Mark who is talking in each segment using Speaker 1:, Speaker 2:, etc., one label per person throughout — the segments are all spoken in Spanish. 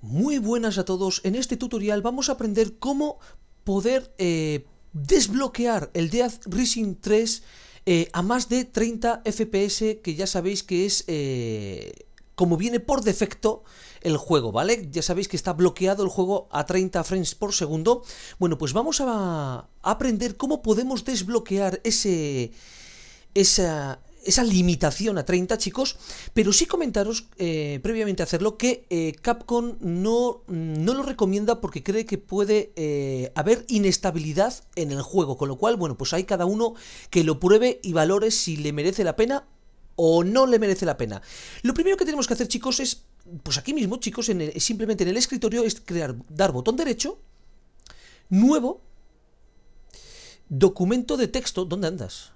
Speaker 1: Muy buenas a todos, en este tutorial vamos a aprender cómo poder eh, desbloquear el Death Rising 3 eh, a más de 30 FPS que ya sabéis que es... Eh, como viene por defecto el juego, ¿vale? Ya sabéis que está bloqueado el juego a 30 frames por segundo. Bueno, pues vamos a aprender cómo podemos desbloquear ese, esa, esa limitación a 30 chicos, pero sí comentaros eh, previamente a hacerlo que eh, Capcom no, no lo recomienda porque cree que puede eh, haber inestabilidad en el juego, con lo cual, bueno, pues hay cada uno que lo pruebe y valore si le merece la pena o no le merece la pena. Lo primero que tenemos que hacer chicos es, pues aquí mismo chicos, simplemente en el escritorio es crear, dar botón derecho, nuevo, documento de texto, ¿dónde andas?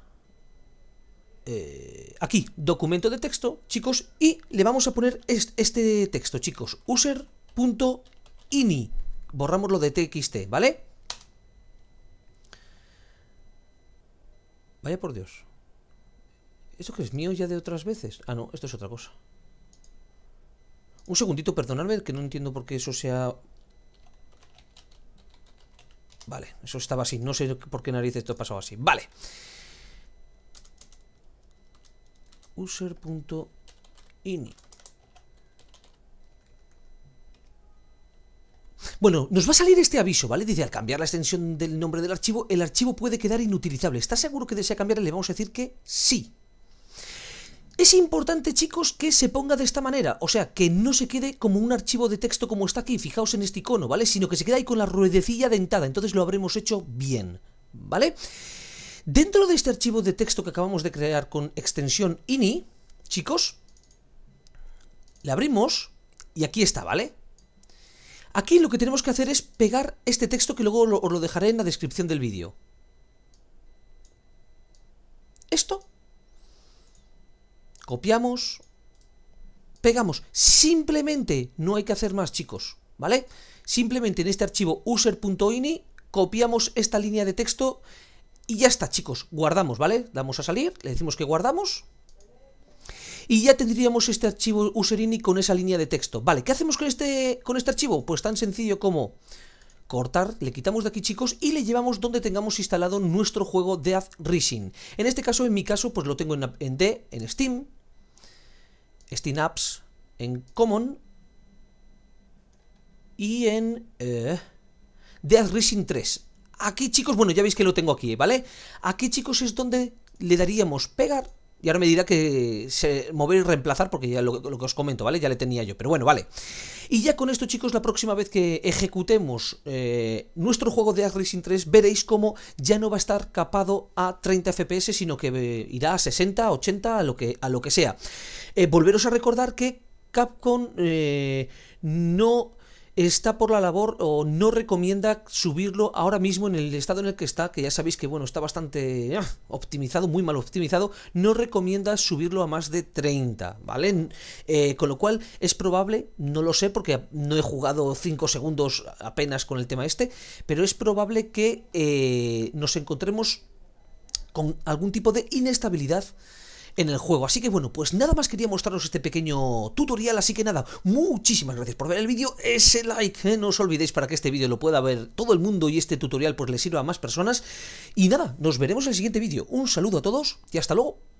Speaker 1: Eh, aquí, documento de texto, chicos, y le vamos a poner este texto, chicos, user.ini. Borramos lo de txt, ¿vale? Vaya por Dios. ¿Esto que es mío ya de otras veces? Ah, no, esto es otra cosa. Un segundito, perdonadme, que no entiendo por qué eso sea... Vale, eso estaba así. No sé por qué nariz esto ha pasado así. Vale user.ini. Bueno, nos va a salir este aviso, ¿vale? Dice, al cambiar la extensión del nombre del archivo, el archivo puede quedar inutilizable. ¿Está seguro que desea cambiarle? Le vamos a decir que sí. Es importante, chicos, que se ponga de esta manera, o sea, que no se quede como un archivo de texto como está aquí, fijaos en este icono, ¿vale? Sino que se quede ahí con la ruedecilla dentada, entonces lo habremos hecho bien, ¿vale? vale Dentro de este archivo de texto que acabamos de crear con extensión ini, chicos, le abrimos y aquí está, ¿vale? Aquí lo que tenemos que hacer es pegar este texto que luego os lo dejaré en la descripción del vídeo. Esto. Copiamos. Pegamos. Simplemente no hay que hacer más, chicos. ¿Vale? Simplemente en este archivo user.ini copiamos esta línea de texto y ya está, chicos, guardamos, ¿vale? Damos a salir, le decimos que guardamos. Y ya tendríamos este archivo userini con esa línea de texto. Vale, ¿qué hacemos con este, con este archivo? Pues tan sencillo como cortar, le quitamos de aquí chicos y le llevamos donde tengamos instalado nuestro juego Death Rising. En este caso, en mi caso, pues lo tengo en, D, en Steam, Steam Apps, en Common y en eh, Death Rising 3. Aquí, chicos, bueno, ya veis que lo tengo aquí, ¿vale? Aquí, chicos, es donde le daríamos pegar y ahora me dirá que se mover y reemplazar porque ya lo, que os comento, ¿vale? Ya le tenía yo, pero bueno, vale. Y ya con esto, chicos, la próxima vez que ejecutemos eh, nuestro juego de Racing 3 veréis cómo ya no va a estar capado a 30 FPS, sino que eh, irá a 60, 80, a lo que, a lo que sea. Eh, volveros a recordar que Capcom no está por la labor o no recomienda subirlo ahora mismo en el estado en el que está, que ya sabéis que bueno, está bastante eh, optimizado, muy mal optimizado, no recomienda subirlo a más de 30, ¿vale? Eh, con lo cual es probable, no lo sé porque no he jugado 5 segundos apenas con el tema este, pero es probable que eh, nos encontremos con algún tipo de inestabilidad en el juego. Así que bueno, pues nada más quería mostraros este pequeño tutorial, así que nada, muchísimas gracias por ver el vídeo, ese like, eh, no os olvidéis para que este vídeo lo pueda ver todo el mundo y este tutorial pues le sirva a más personas. Y nada, nos veremos en el siguiente vídeo. Un saludo a todos y hasta luego.